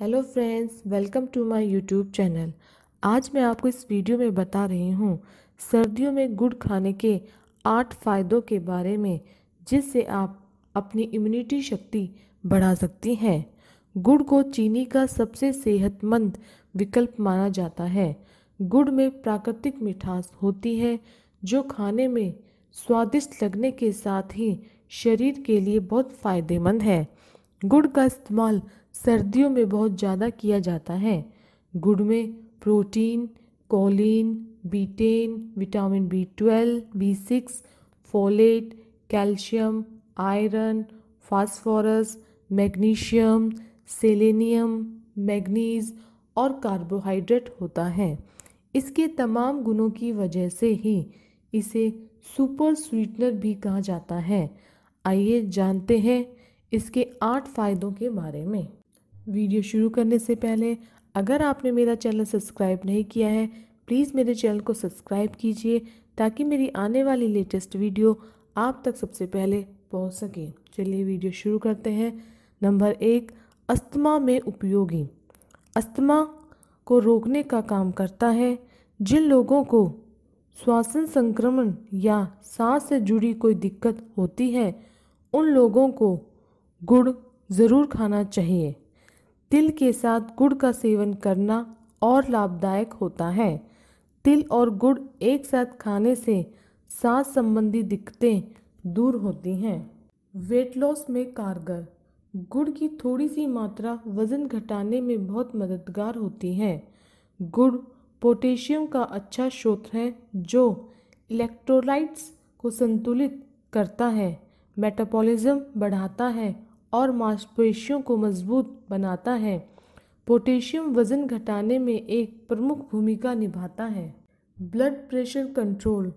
hello friends welcome to my YouTube channel आज मैं आपको इस वीडियो में बता रही हूँ सर्दियों में गुड़ खाने के आठ फ़ायदों के बारे में जिससे आप अपनी इम्यूनिटी शक्ति बढ़ा सकती हैं गुड़ को चीनी का सबसे सेहतमंद विकल्प माना जाता है गुड़ में प्राकृतिक मिठास होती है जो खाने में स्वादिष्ट लगने के साथ ही शरीर के लिए बहुत फ़ायदेमंद है गुड़ का इस्तेमाल सर्दियों में बहुत ज़्यादा किया जाता है गुड़ में protein choline B ten vitamin B twelve B six folate calcium iron phosphorus magnesium selenium manganese और कार्बोहाइड्रेट होता है इसके तमाम गुणों की वजह से ही इसे सुपर स्वीटनर भी कहा जाता है आइए जानते हैं इसके आठ फ़ायदों के बारे में वीडियो शुरू करने से पहले अगर आपने मेरा चैनल सब्सक्राइब नहीं किया है प्लीज़ मेरे चैनल को सब्सक्राइब कीजिए ताकि मेरी आने वाली लेटेस्ट वीडियो आप तक सबसे पहले पहुंच सके चलिए वीडियो शुरू करते हैं नंबर एक अस्थमा में उपयोगी अस्थमा को रोकने का काम करता है जिन लोगों को श्वासन संक्रमण या सांस से जुड़ी कोई दिक्कत होती है उन लोगों को गुड़ ज़रूर खाना चाहिए तिल के साथ गुड़ का सेवन करना और लाभदायक होता है तिल और गुड़ एक साथ खाने से सांस संबंधी दिक्कतें दूर होती हैं वेट लॉस में कारगर गुड़ की थोड़ी सी मात्रा वज़न घटाने में बहुत मददगार होती है गुड़ पोटेशियम का अच्छा स्रोत है जो इलेक्ट्रोलाइट्स को संतुलित करता है मेटाबॉलिज्म बढ़ाता है और मांसपेशियों को मजबूत बनाता है पोटेशियम वज़न घटाने में एक प्रमुख भूमिका निभाता है ब्लड प्रेशर कंट्रोल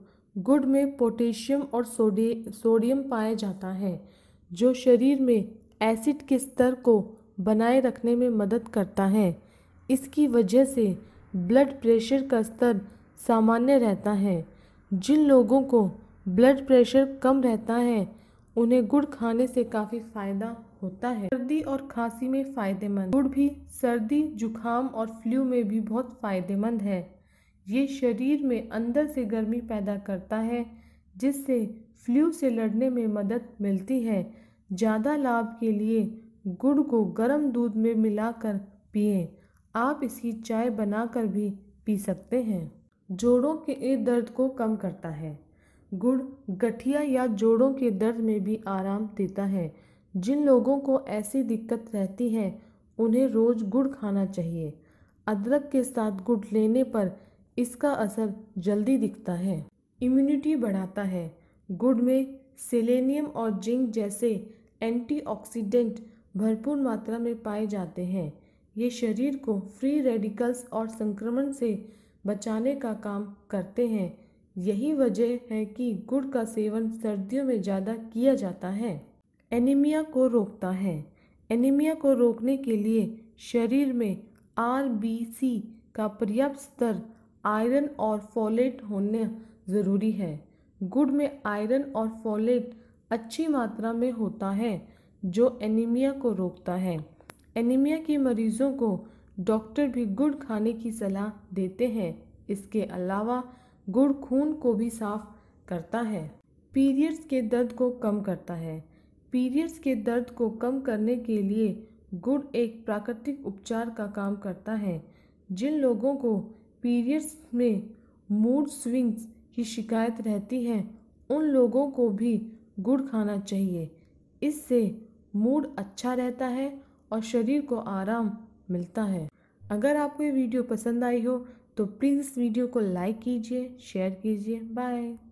गुड़ में पोटेशियम और सोडियम सोडियम पाया जाता है जो शरीर में एसिड के स्तर को बनाए रखने में मदद करता है इसकी वजह से ब्लड प्रेशर का स्तर सामान्य रहता है जिन लोगों को ब्लड प्रेशर कम रहता है उन्हें गुड़ खाने से काफ़ी फ़ायदा होता है सर्दी और खांसी में फ़ायदेमंद गुड़ भी सर्दी जुखाम और फ्लू में भी बहुत फ़ायदेमंद है ये शरीर में अंदर से गर्मी पैदा करता है जिससे फ्लू से लड़ने में मदद मिलती है ज़्यादा लाभ के लिए गुड़ को गर्म दूध में मिलाकर पिए आप इसकी चाय बनाकर भी पी सकते हैं जोड़ों के दर्द को कम करता है गुड़ गठिया या जोड़ों के दर्द में भी आराम देता है जिन लोगों को ऐसी दिक्कत रहती है उन्हें रोज़ गुड़ खाना चाहिए अदरक के साथ गुड़ लेने पर इसका असर जल्दी दिखता है इम्यूनिटी बढ़ाता है गुड़ में सेलेनियम और जिंक जैसे एंटीऑक्सीडेंट भरपूर मात्रा में पाए जाते हैं ये शरीर को फ्री रेडिकल्स और संक्रमण से बचाने का काम करते हैं यही वजह है कि गुड़ का सेवन सर्दियों में ज़्यादा किया जाता है एनीमिया को रोकता है एनीमिया को रोकने के लिए शरीर में आर का पर्याप्त स्तर आयरन और फॉलेट होना ज़रूरी है गुड़ में आयरन और फॉलेट अच्छी मात्रा में होता है जो एनीमिया को रोकता है एनीमिया के मरीज़ों को डॉक्टर भी गुड़ खाने की सलाह देते हैं इसके अलावा गुड़ खून को भी साफ करता है पीरियड्स के दर्द को कम करता है पीरियड्स के दर्द को कम करने के लिए गुड़ एक प्राकृतिक उपचार का काम करता है जिन लोगों को पीरियड्स में मूड स्विंग्स की शिकायत रहती है उन लोगों को भी गुड़ खाना चाहिए इससे मूड अच्छा रहता है और शरीर को आराम मिलता है अगर आपको ये वीडियो पसंद आई हो तो प्लीज़ इस वीडियो को लाइक कीजिए शेयर कीजिए बाय